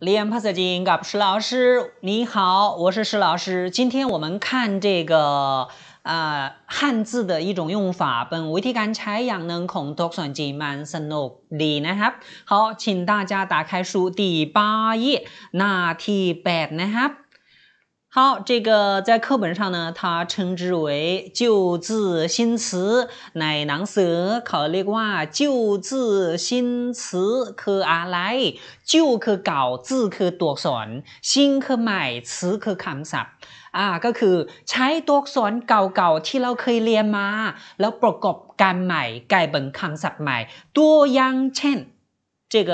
李安帕斯金，噶不是老师，你好，我是石老师。今天我们看这个呃汉字的一种用法。本题干拆养能孔多算机满身落，里安帕。好，请大家打开书第八页。那题八，李安帕。好，这个在课本上呢，它称之为旧字新词。乃能舍考列挂旧字新词可阿来旧可搞字可多算新可买词可看什啊？就是ใช้ตัวอักษรเก่าๆที่เราเคยเรียนมาแล้วประกอบการใหม่กลายเป็นคำศัพท์ใหม่。比如像这个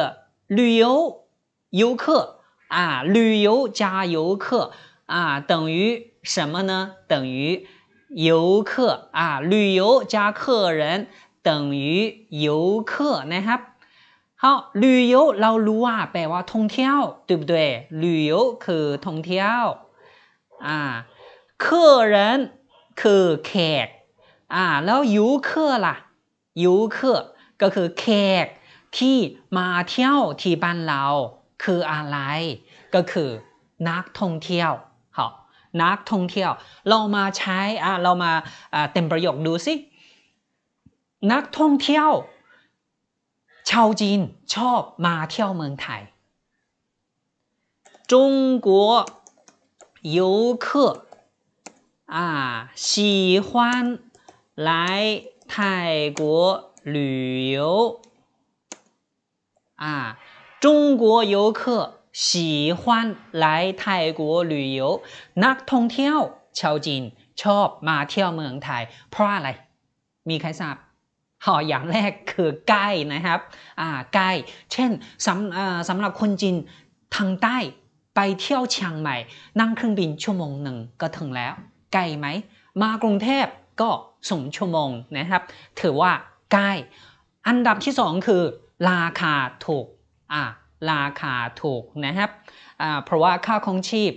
旅游游客啊，旅游加游客。啊，等于什么呢？等于游客啊，旅游加客人等于游客นะครับ好，旅游เรารู้ว่าแปลว่าท่องเที่ยว对不对？旅游คือท่องเที่ยว啊客人คือแขก啊่าแล้วยูเคลก็คือแขก ที่มาเที่ยวที่บ้านเรา คืออะไร ก็คือ นักท่องเที่ยว好นักท่องเที่ยวเรามาใช้อ่ะเรามาเต็มประโยคดูสินักท่องเที่ยวชาวจีนชอบมาเที่ยวเมืองไทย中国游客啊喜欢来泰国旅游啊中国游客喜欢来泰国旅游นักท่องเที่ยวชาวจีนชอบมาเที่ยวเมืองไทย เพราะอะไร มีใครทราบหออย่างแรกคือใกล้นะครับ อ่าใกล้ เช่นสำสำหรับคนจีนทางใต้ไปเที่ยวเชียงใหม่ นั่งเครื่องบินชั่วโมงหนึ่งก็ถึงแล้วใกล้ไหม มากรุงเทพก็สมชั่วโมงนะครับ ถือว่าใกล้ อันดับที่สองคือ ราคาถูก อ่าราคาถูกนะครับ เพราะว่าค่าของชีพ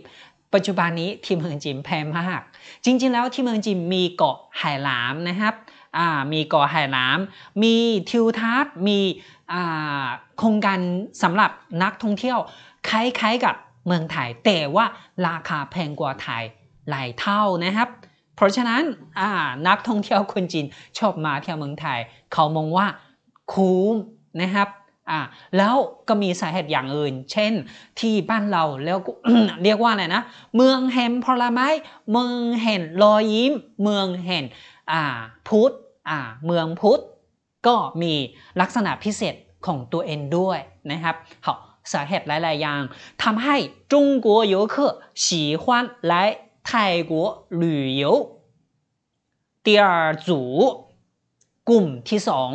ปัจจุบันนี้ที่เมืองจีนแพงมาก จริงๆ แล้วที่เมืองจีนมีเกาะไหหลามนะครับ มีเกาะไหหลามมีทิวทัศน์ มีโครงการสำหรับนักท่องเที่ยวคล้ายๆกับเมืองไทยแต่ว่าราคาแพงกว่าไทยหลายเท่านะครับ เพราะฉะนั้นนักท่องเที่ยวคนจีนชอบมาเที่ยวเมืองไทยเขามองว่าคุ้มนะครับอ่าแล้วก็มีสาเหตุอย่างอื่น เช่น ที่บ้านเราแล้วเรียกว่าอะไรนะ เมืองแห่งผลไม้เมืองแห่งรอยยิ้ม เมืองแห่งอ่าพุทธอ่าเมืองพุทธ ก็มีลักษณะพิเศษของตัวเองด้วยนะครับ好สาเหตุหลาย ๆ อย่างทำให้中国游客喜欢来泰国旅游第二组กลุ่มที่สอง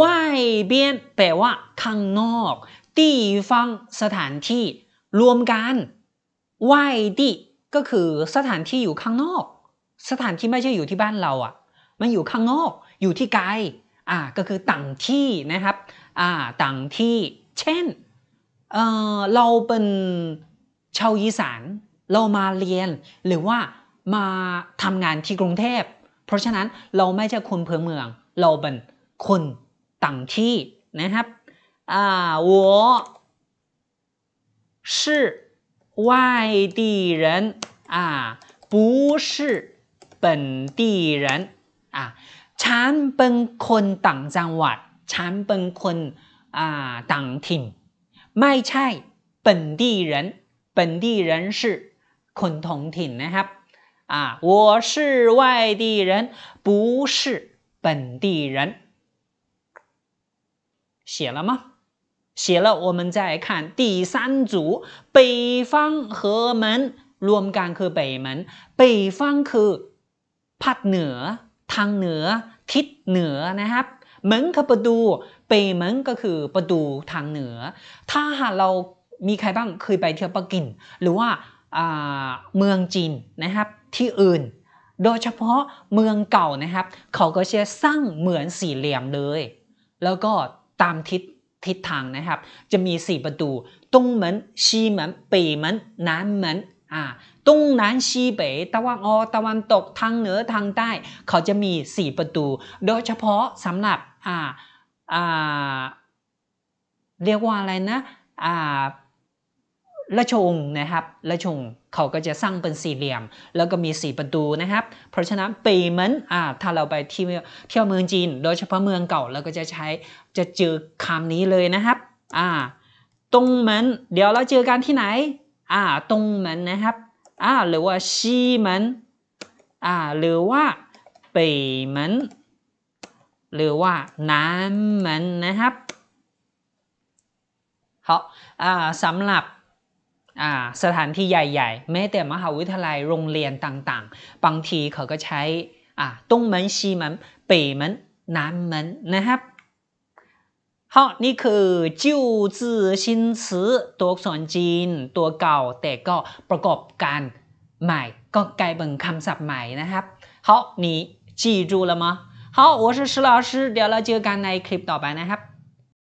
ว่ายเบียนแปลว่าข้างนอกตี่ฟังสถานที่รวมกันว่ายดีก็คือสถานที่อยู่ข้างนอก สถานที่ไม่ใช่อยู่ที่บ้านเราอะ่ะ มันอยู่ข้างนอก อยู่ที่ไกล อ่า ก็คือต่างที่นะครับ อ่า ต่างที่ เช่น เออเราเป็นชาวอีสาน เรามาเรียน หรือว่ามาทำงานที่กรุงเทพ เพราะฉะนั้นเราไม่ใช่คนเพื่อเมือง老本昆当梯，นะครับ。啊，我是外地人啊，不是本地人啊。长本昆当张娃，长本昆啊当艇卖菜。本地人，本地人是昆同艇，นะครับ。啊，我是外地人，不是。本地人。写了吗？写了，我们再看第三组，北方和门รวมกันคือ北门，北方คือภาคเหนือทางเหนือทิศเหนือนะครับ门คือประตู北门ก็คือประตูทางเหนือ ถ้าหากเรามีใครบ้างเคยไปเที่ยวปักกิ่งหรือว่าเมืองจีนนะครับที่อื่นโดยเฉพาะเมืองเก่านะครับ เขาก็เชื่อสร้างเหมือนสี่เหลี่ยมเลย แล้วก็ตามทิศทิศทางนะครับ จะมีสี่ประตูตงเหมือนชีเหมือนปีเหมือนนานเหมือนอ่าตงนันชีเป๋ตะวันออกตะวันตกทางเหนือทางใต้ เขาจะมีสี่ประตู โดยเฉพาะสำหรับอ่าอ่าเรียกว่าอะไรนะอ่าละชงนะครับละชงเขาก็จะสร้างเป็นสี่เหลี่ยม แล้วก็มีสี่ประตูนะครับเพราะฉะนั้นปีมันอ่าถ้าเราไปที่เที่ยวเมืองจีน โดยเฉพาะเมืองเก่าเราก็จะใช้จะเจอคำนี้เลยนะครับอ่าตรงเหมือนเดี๋ยวเราเจอกันที่ไหนอ่าตรงเหมือนนะครับอ่าหรือว่าชีเหมือนอ่าหรือว่าปีเหมือนหรือว่าน้ำเหมือนนะครับาอ่าสำหรับสถานที่ใหญ่ๆแม้แต่มหาวิทยาลัยโรงเรียนต่างๆ บางทีเขาก็ใช้อ东门西门北门มันะครับ好นี่คือจิวจือชินซือตัวอักษรจีนตัวเก่า แต่ก็ประกอบการใหม่ ก็กลายเป็นคำศัพท์ใหม่นะครับ好你记住了吗好我是石老师เดี๋ยวเราเจอกันในคลิปต่อไปนะครับ